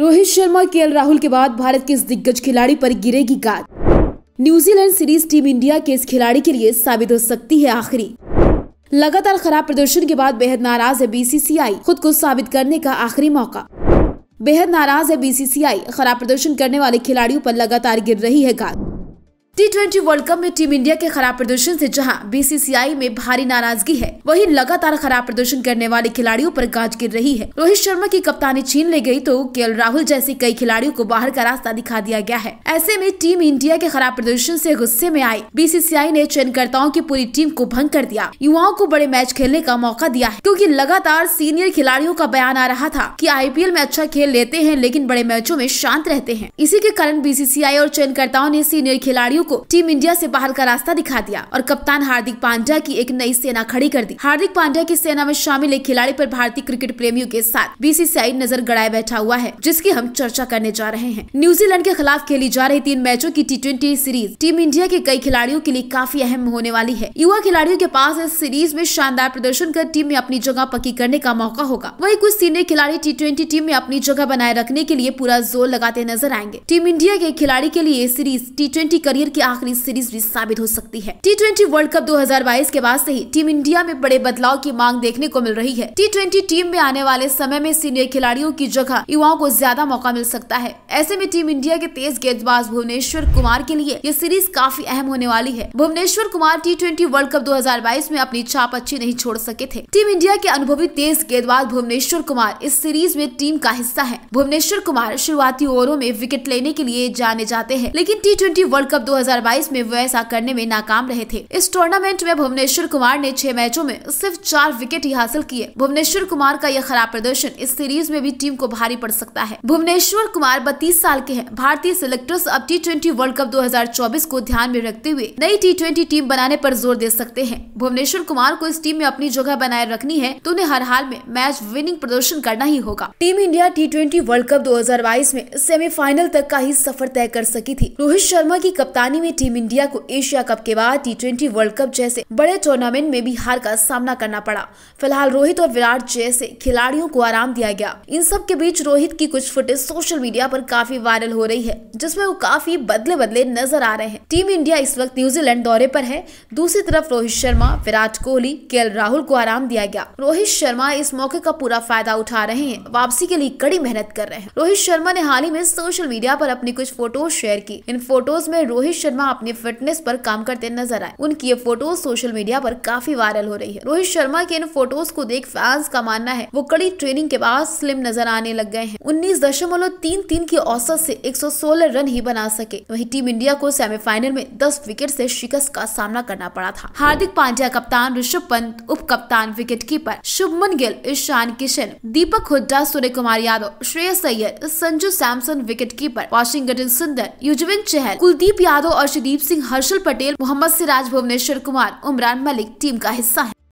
रोहित शर्मा के राहुल के बाद भारत के इस दिग्गज खिलाड़ी पर गिरेगी गाज न्यूजीलैंड सीरीज टीम इंडिया के इस खिलाड़ी के लिए साबित हो सकती है आखिरी लगातार खराब प्रदर्शन के बाद बेहद नाराज है बीसीसीआई खुद को साबित करने का आखिरी मौका बेहद नाराज है बीसीसीआई खराब प्रदर्शन करने वाले खिलाड़ियों पर लगातार गिर रही है गाज टी ट्वेंटी वर्ल्ड कप में टीम इंडिया के खराब प्रदर्शन से जहां बीसीसीआई में भारी नाराजगी है वहीं लगातार खराब प्रदर्शन करने वाले खिलाड़ियों पर गाज गिर रही है रोहित शर्मा की कप्तानी छीन ले गई तो के राहुल जैसे कई खिलाड़ियों को बाहर का रास्ता दिखा दिया गया है ऐसे में टीम इंडिया के खराब प्रदर्शन से गुस्से में आई बीसीसीआई ने चयनकर्ताओं की पूरी टीम को भंग कर दिया युवाओं को बड़े मैच खेलने का मौका दिया है क्यूँकी लगातार सीनियर खिलाड़ियों का बयान आ रहा था की आई में अच्छा खेल लेते हैं लेकिन बड़े मैचों में शांत रहते हैं इसी के कारण बीसीसीआई और चयनकर्ताओं ने सीनियर खिलाड़ियों को टीम इंडिया से बाहर का रास्ता दिखा दिया और कप्तान हार्दिक पांड्या की एक नई सेना खड़ी कर दी हार्दिक पांड्या की सेना में शामिल एक खिलाड़ी पर भारतीय क्रिकेट प्रेमियों के साथ बीसीसीआई नजर गड़ाए बैठा हुआ है जिसकी हम चर्चा करने जा रहे हैं न्यूजीलैंड के खिलाफ खेली जा रही तीन मैचों की टी सीरीज टीम इंडिया के कई खिलाड़ियों के लिए काफी अहम होने वाली है युवा खिलाड़ियों के पास इस सीरीज में शानदार प्रदर्शन कर टीम में अपनी जगह पक्की करने का मौका होगा वही कुछ सीनियर खिलाड़ी टी टीम में अपनी जगह बनाए रखने के लिए पूरा जोर लगाते नजर आएंगे टीम इंडिया के खिलाड़ी के लिए सीरीज टी करियर की आखिरी सीरीज भी साबित हो सकती है टी वर्ल्ड कप 2022 के बाद से ही टीम इंडिया में बड़े बदलाव की मांग देखने को मिल रही है टी टीम में आने वाले समय में सीनियर खिलाड़ियों की जगह युवाओं को ज्यादा मौका मिल सकता है ऐसे में टीम इंडिया के तेज गेंदबाज भुवनेश्वर कुमार के लिए ये सीरीज काफी अहम होने वाली है Bhuvneshwar Kumar T World Cup 2022 में अपनी छाप अच्छी नहीं छोड़ सके थे टीम इंडिया के अनुभवी तेज गेंदबाज भुवनेश्वर कुमार इस सीरीज में टीम का हिस्सा है भुवनेश्वर कुमार शुरुआती ओवरों में विकेट लेने के लिए जाने जाते हैं लेकिन टी वर्ल्ड कप 2022 2022 में वो ऐसा करने में नाकाम रहे थे इस टूर्नामेंट में भुवनेश्वर कुमार ने छह मैचों में सिर्फ चार विकेट ही हासिल किए भुवनेश्वर कुमार का यह खराब प्रदर्शन इस सीरीज में भी टीम को भारी पड़ सकता है भुवनेश्वर कुमार बत्तीस साल के हैं भारतीय सिलेक्टर्स अब टी वर्ल्ड कप दो को ध्यान में रखते हुए नई टी टीम बनाने आरोप जोर दे सकते हैं भुवनेश्वर कुमार को इस टीम में अपनी जगह बनाए रखनी है तो उन्हें हर हाल में मैच विनिंग प्रदर्शन करना ही होगा team India T World Cup दो में सेमीफाइनल तक का ही सफर तय कर सकी थी रोहित शर्मा की कप्तानी कप्तानी में टीम इंडिया को एशिया कप के बाद टी ट्वेंटी वर्ल्ड कप जैसे बड़े टूर्नामेंट में भी हार का सामना करना पड़ा फिलहाल रोहित और विराट जैसे खिलाड़ियों को आराम दिया गया इन सब के बीच रोहित की कुछ फुटेज सोशल मीडिया पर काफी वायरल हो रही है जिसमे वो काफी बदले बदले नजर आ रहे हैं टीम इंडिया इस वक्त न्यूजीलैंड दौरे पर है दूसरी तरफ रोहित शर्मा विराट कोहली के राहुल को आराम दिया गया रोहित शर्मा इस मौके का पूरा फायदा उठा रहे हैं वापसी के लिए कड़ी मेहनत कर रहे हैं रोहित शर्मा ने हाल ही में सोशल मीडिया पर अपनी कुछ फोटोज शेयर की इन फोटोज में रोहित रोहित शर्मा अपने फिटनेस पर काम करते नजर आए उनकी ये फोटोज सोशल मीडिया पर काफी वायरल हो रही है रोहित शर्मा के इन फोटोज को देख फैंस का मानना है वो कड़ी ट्रेनिंग के बाद स्लिम नजर आने लग गए हैं उन्नीस दशमलव तीन तीन की औसत से सोलह रन ही बना सके वही टीम इंडिया को सेमीफाइनल में दस विकेट से शिकस्त का सामना करना पड़ा था हार्दिक पांड्या कप्तान ऋषभ पंत उप कप्तान wicket keeper Shubman Gill Ishan Kishan Deepak Hooda Suryakumar Yadav Shreyas Syed Sanju Samson wicket keeper Washington Sundar Yuzvendra Chahal Kuldeep Yadav Yadav Arshdeep Singh Harshal Patel Mohammed Siraj Bhuvneshwar Kumar Umran Malik team का हिस्सा है